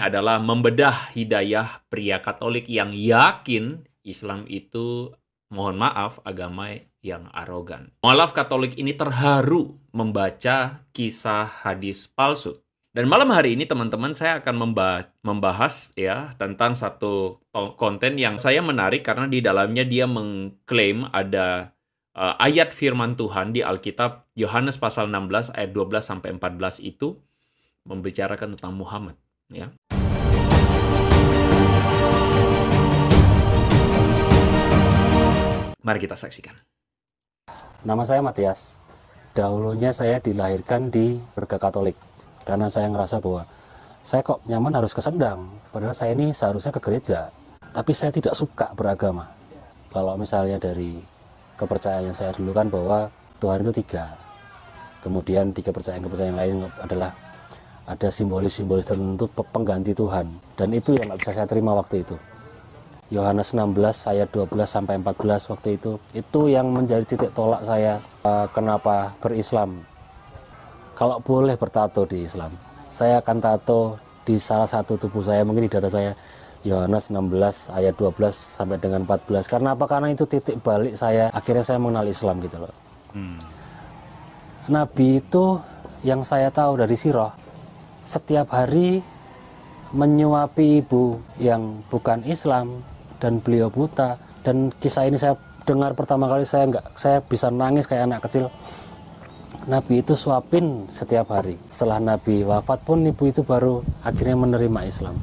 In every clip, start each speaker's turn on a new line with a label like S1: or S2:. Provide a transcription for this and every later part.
S1: adalah membedah hidayah pria Katolik yang yakin Islam itu mohon maaf agama yang arogan. Mualaf Katolik ini terharu membaca kisah hadis palsu. Dan malam hari ini teman-teman saya akan membahas, membahas ya tentang satu konten yang saya menarik karena di dalamnya dia mengklaim ada uh, ayat firman Tuhan di Alkitab Yohanes pasal 16 ayat 12 sampai 14 itu membicarakan tentang Muhammad ya. Mari kita saksikan.
S2: Nama saya Matias. Dahulunya saya dilahirkan di keluarga Katolik karena saya ngerasa bahwa saya kok nyaman harus ke sendang, padahal saya ini seharusnya ke gereja. Tapi saya tidak suka beragama. Kalau misalnya dari kepercayaan yang saya dulu kan bahwa Tuhan itu tiga. Kemudian tiga kepercayaan-kepercayaan lain adalah ada simbolis-simbolis tertentu pengganti Tuhan dan itu yang nggak bisa saya terima waktu itu Yohanes 16 ayat 12 sampai 14 waktu itu itu yang menjadi titik tolak saya uh, kenapa berislam kalau boleh bertato di Islam saya akan tato di salah satu tubuh saya mungkin di dada saya Yohanes 16 ayat 12 sampai dengan 14 karena apa karena itu titik balik saya akhirnya saya mengenal Islam gitu loh hmm. Nabi itu yang saya tahu dari sirah setiap hari menyuapi ibu yang bukan Islam dan beliau buta dan kisah ini saya dengar pertama kali saya nggak saya bisa nangis kayak anak kecil Nabi itu suapin setiap hari setelah Nabi wafat pun ibu itu baru akhirnya menerima Islam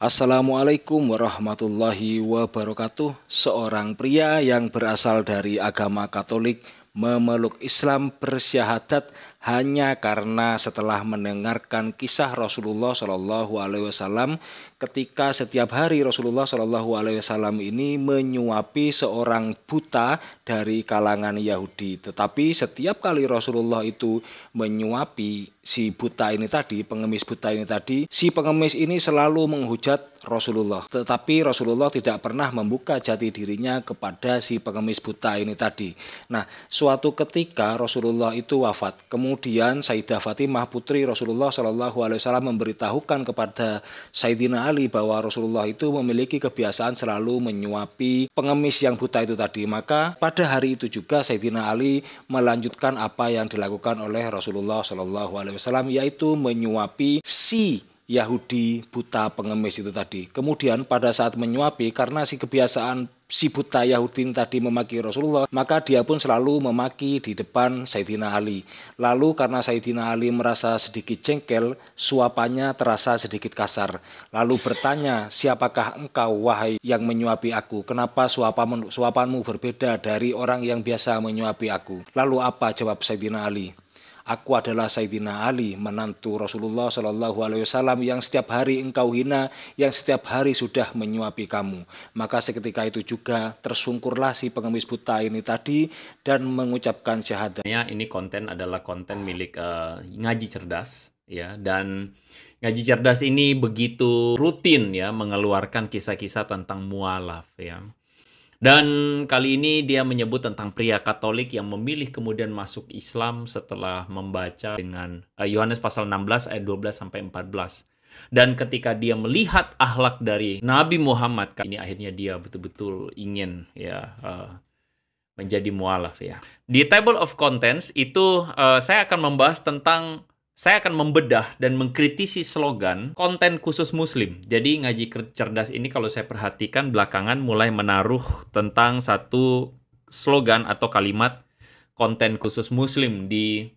S3: Assalamualaikum warahmatullahi wabarakatuh Seorang pria yang berasal dari agama katolik memeluk Islam bersyahadat hanya karena setelah mendengarkan kisah Rasulullah Shallallahu Alaihi Wasallam ketika setiap hari Rasulullah Shallallahu Alaihi Wasallam ini menyuapi seorang buta dari kalangan Yahudi. Tetapi setiap kali Rasulullah itu menyuapi si buta ini tadi, pengemis buta ini tadi, si pengemis ini selalu menghujat Rasulullah. Tetapi Rasulullah tidak pernah membuka jati dirinya kepada si pengemis buta ini tadi. Nah, suatu ketika Rasulullah itu wafat, kemudian kemudian Sayyidah Fatimah putri Rasulullah Shallallahu Alaihi Wasallam memberitahukan kepada Sayyidina Ali bahwa Rasulullah itu memiliki kebiasaan selalu menyuapi pengemis yang buta itu tadi. Maka pada hari itu juga Sayyidina Ali melanjutkan apa yang dilakukan oleh Rasulullah Shallallahu Alaihi Wasallam yaitu menyuapi si Yahudi buta pengemis itu tadi. Kemudian pada saat menyuapi karena si kebiasaan si buta Yahudin tadi memaki Rasulullah, maka dia pun selalu memaki di depan Saidina Ali. Lalu karena Saidina Ali merasa sedikit jengkel, suapannya terasa sedikit kasar. Lalu bertanya, siapakah engkau wahai yang menyuapi aku? Kenapa suapanmu berbeda dari orang yang biasa menyuapi aku? Lalu apa jawab Saidina Ali? Aku adalah Sayyidina Ali, menantu Rasulullah Shallallahu Alaihi Wasallam yang setiap hari engkau hina, yang setiap hari sudah menyuapi kamu. Maka seketika itu juga tersungkurlah
S1: si pengemis buta ini tadi dan mengucapkan syahadat. Ya, ini konten adalah konten milik uh, ngaji cerdas ya dan ngaji cerdas ini begitu rutin ya mengeluarkan kisah-kisah tentang mualaf ya dan kali ini dia menyebut tentang pria Katolik yang memilih kemudian masuk Islam setelah membaca dengan eh, Yohanes uh, pasal 16 ayat 12 sampai 14. Dan ketika dia melihat akhlak dari Nabi Muhammad, kan, ini akhirnya dia betul-betul ingin ya uh, menjadi mualaf ya. Di table of contents itu uh, saya akan membahas tentang saya akan membedah dan mengkritisi slogan konten khusus muslim. Jadi ngaji cerdas ini kalau saya perhatikan belakangan mulai menaruh tentang satu slogan atau kalimat konten khusus muslim di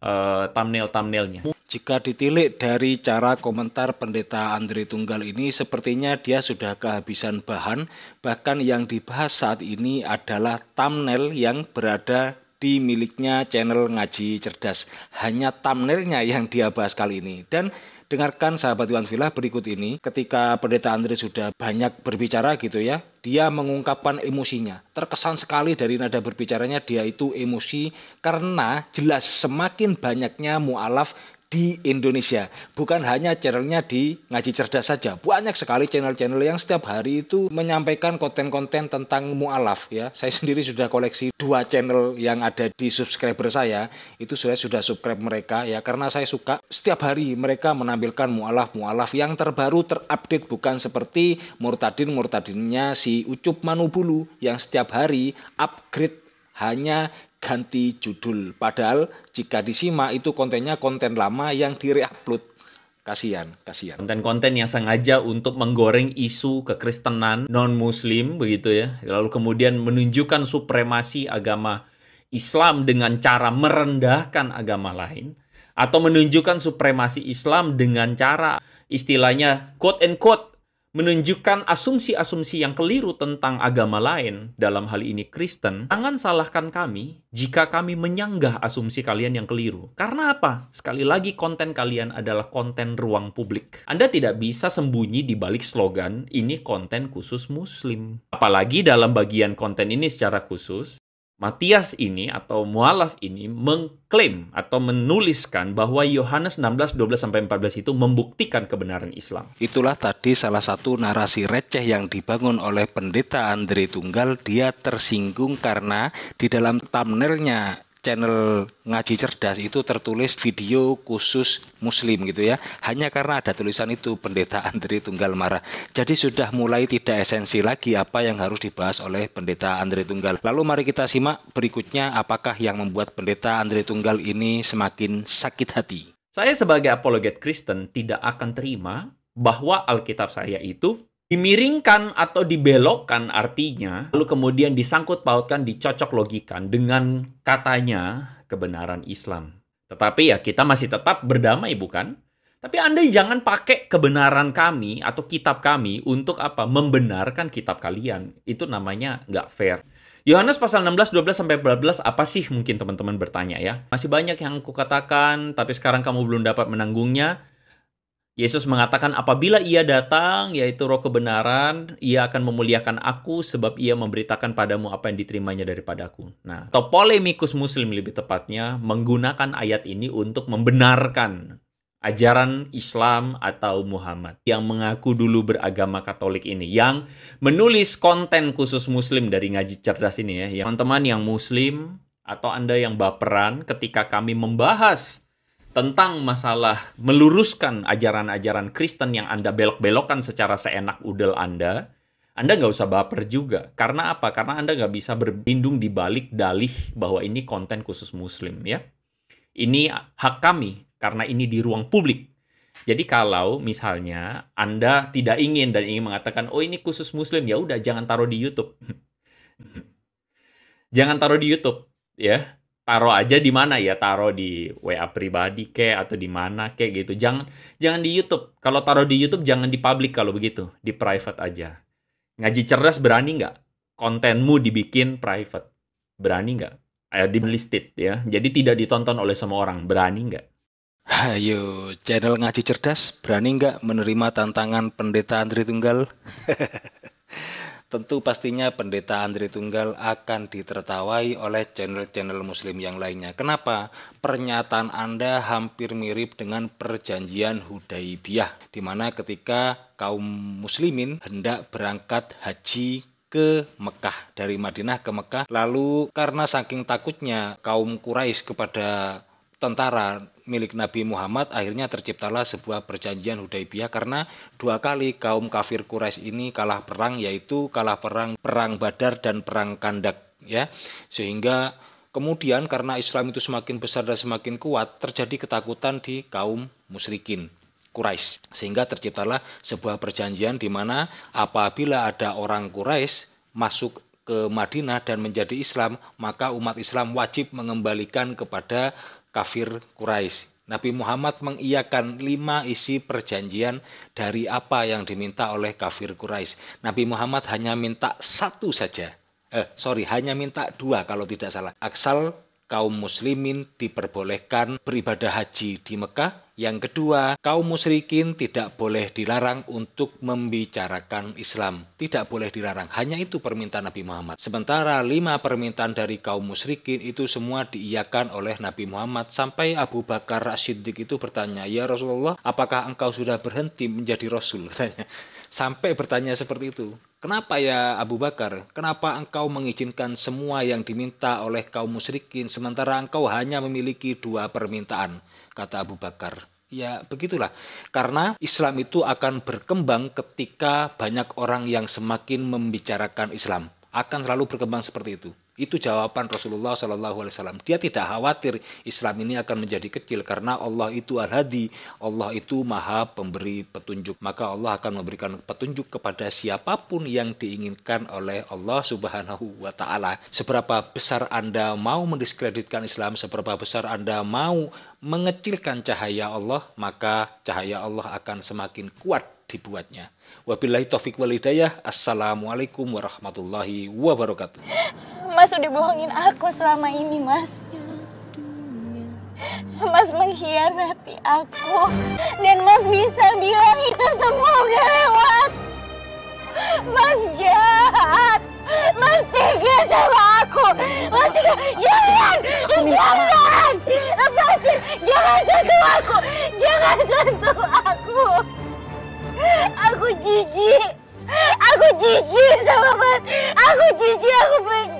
S1: uh, thumbnail-thumbnailnya. Jika ditilik dari cara komentar pendeta Andri
S3: Tunggal ini sepertinya dia sudah kehabisan bahan, bahkan yang dibahas saat ini adalah thumbnail yang berada di miliknya channel Ngaji Cerdas. Hanya thumbnailnya yang dia bahas kali ini. Dan dengarkan sahabat Iwan Villa berikut ini ketika Pendeta Andre sudah banyak berbicara gitu ya. Dia mengungkapkan emosinya. Terkesan sekali dari nada berbicaranya dia itu emosi karena jelas semakin banyaknya mualaf di Indonesia. Bukan hanya channelnya di Ngaji Cerdas saja. Banyak sekali channel-channel yang setiap hari itu menyampaikan konten-konten tentang mu'alaf. Ya. Saya sendiri sudah koleksi dua channel yang ada di subscriber saya. Itu saya sudah subscribe mereka ya. Karena saya suka setiap hari mereka menampilkan mu'alaf-mu'alaf yang terbaru, terupdate. Bukan seperti murtadin-murtadinnya si Ucup Manubulu yang setiap hari upgrade hanya ganti judul. Padahal jika
S1: disimak itu kontennya konten lama yang direupload. Kasihan, kasihan. Konten-konten yang sengaja untuk menggoreng isu kekristenan non-muslim begitu ya. Lalu kemudian menunjukkan supremasi agama Islam dengan cara merendahkan agama lain atau menunjukkan supremasi Islam dengan cara istilahnya quote and quote menunjukkan asumsi-asumsi yang keliru tentang agama lain, dalam hal ini Kristen, jangan salahkan kami jika kami menyanggah asumsi kalian yang keliru. Karena apa? Sekali lagi konten kalian adalah konten ruang publik. Anda tidak bisa sembunyi di balik slogan, ini konten khusus muslim. Apalagi dalam bagian konten ini secara khusus, Matias ini atau mualaf ini mengklaim atau menuliskan bahwa Yohanes 16 12 sampai 14 itu membuktikan kebenaran Islam.
S3: Itulah tadi salah satu narasi receh yang dibangun oleh pendeta Andre Tunggal. Dia tersinggung karena di dalam thumbnailnya channel ngaji cerdas itu tertulis video khusus muslim gitu ya hanya karena ada tulisan itu pendeta Andri Tunggal Marah jadi sudah mulai tidak esensi lagi apa yang harus dibahas oleh pendeta Andri Tunggal lalu mari kita simak berikutnya apakah yang membuat pendeta Andri Tunggal ini
S1: semakin sakit hati saya sebagai apologet Kristen tidak akan terima bahwa Alkitab saya itu dimiringkan atau dibelokkan artinya, lalu kemudian disangkut pautkan, dicocok logikan dengan katanya kebenaran Islam. Tetapi ya kita masih tetap berdamai bukan? Tapi Anda jangan pakai kebenaran kami atau kitab kami untuk apa? Membenarkan kitab kalian. Itu namanya nggak fair. Yohanes pasal 16, 12, sampai 14 apa sih mungkin teman-teman bertanya ya? Masih banyak yang aku katakan, tapi sekarang kamu belum dapat menanggungnya. Yesus mengatakan apabila ia datang yaitu roh kebenaran ia akan memuliakan aku sebab ia memberitakan padamu apa yang diterimanya daripadaku. Nah, atau polemikus muslim lebih tepatnya menggunakan ayat ini untuk membenarkan ajaran Islam atau Muhammad yang mengaku dulu beragama Katolik ini yang menulis konten khusus muslim dari ngaji cerdas ini ya. Teman-teman yang muslim atau Anda yang baperan ketika kami membahas tentang masalah meluruskan ajaran-ajaran Kristen yang Anda belok-belokkan secara seenak udel Anda, Anda nggak usah baper juga. Karena apa? Karena Anda nggak bisa berlindung di balik dalih bahwa ini konten khusus Muslim ya. Ini hak kami karena ini di ruang publik. Jadi kalau misalnya Anda tidak ingin dan ingin mengatakan, oh ini khusus Muslim, ya udah jangan taruh di YouTube. jangan taruh di YouTube ya taruh aja di mana ya taruh di WA pribadi ke atau di mana ke gitu jangan jangan di YouTube kalau taruh di YouTube jangan di publik kalau begitu di private aja ngaji cerdas berani nggak kontenmu dibikin private berani nggak ayo eh, di listed ya jadi tidak ditonton oleh semua orang berani nggak Ayo, channel ngaji cerdas berani nggak menerima tantangan
S3: pendeta Andri tunggal? tentu pastinya pendeta Andri Tunggal akan ditertawai oleh channel-channel muslim yang lainnya. Kenapa? Pernyataan Anda hampir mirip dengan perjanjian Hudaibiyah, di mana ketika kaum muslimin hendak berangkat haji ke Mekah dari Madinah ke Mekah lalu karena saking takutnya kaum Quraisy kepada tentara milik Nabi Muhammad akhirnya terciptalah sebuah perjanjian Hudaibiyah karena dua kali kaum kafir Quraisy ini kalah perang yaitu kalah perang perang Badar dan perang Kandak ya sehingga Kemudian karena Islam itu semakin besar dan semakin kuat, terjadi ketakutan di kaum musyrikin Quraisy. Sehingga terciptalah sebuah perjanjian di mana apabila ada orang Quraisy masuk ke Madinah dan menjadi Islam, maka umat Islam wajib mengembalikan kepada kafir Quraisy. Nabi Muhammad mengiyakan lima isi perjanjian dari apa yang diminta oleh kafir Quraisy. Nabi Muhammad hanya minta satu saja. Eh, sorry, hanya minta dua kalau tidak salah. Aksal kaum muslimin diperbolehkan beribadah haji di Mekah. Yang kedua, kaum musyrikin tidak boleh dilarang untuk membicarakan Islam. Tidak boleh dilarang. Hanya itu permintaan Nabi Muhammad. Sementara lima permintaan dari kaum musyrikin itu semua diiyakan oleh Nabi Muhammad. Sampai Abu Bakar Siddiq itu bertanya, Ya Rasulullah, apakah engkau sudah berhenti menjadi Rasul? Sampai bertanya seperti itu. Kenapa ya Abu Bakar? Kenapa engkau mengizinkan semua yang diminta oleh kaum musyrikin sementara engkau hanya memiliki dua permintaan? Kata Abu Bakar. Ya begitulah, karena Islam itu akan berkembang ketika banyak orang yang semakin membicarakan Islam. Akan selalu berkembang seperti itu. Itu jawaban Rasulullah Shallallahu Alaihi Wasallam. Dia tidak khawatir Islam ini akan menjadi kecil karena Allah itu al-hadi, Allah itu maha pemberi petunjuk. Maka Allah akan memberikan petunjuk kepada siapapun yang diinginkan oleh Allah Subhanahu wa taala. Seberapa besar Anda mau mendiskreditkan Islam, seberapa besar Anda mau mengecilkan cahaya Allah, maka cahaya Allah akan semakin kuat dibuatnya. Wabillahi taufik wal Assalamualaikum warahmatullahi wabarakatuh. Mas udah bohongin aku selama ini, Mas. Mas mengkhianati aku dan Mas bisa bilang itu semua udah lewat. Mas jahat. Mas tiga sama aku. Mas tiga, jangan, jangan. Lepasin,
S2: jangan sentuh aku. Jangan
S3: sentuh aku. Aku jijik. Aku jijik sama Mas. Aku jijik, aku benci.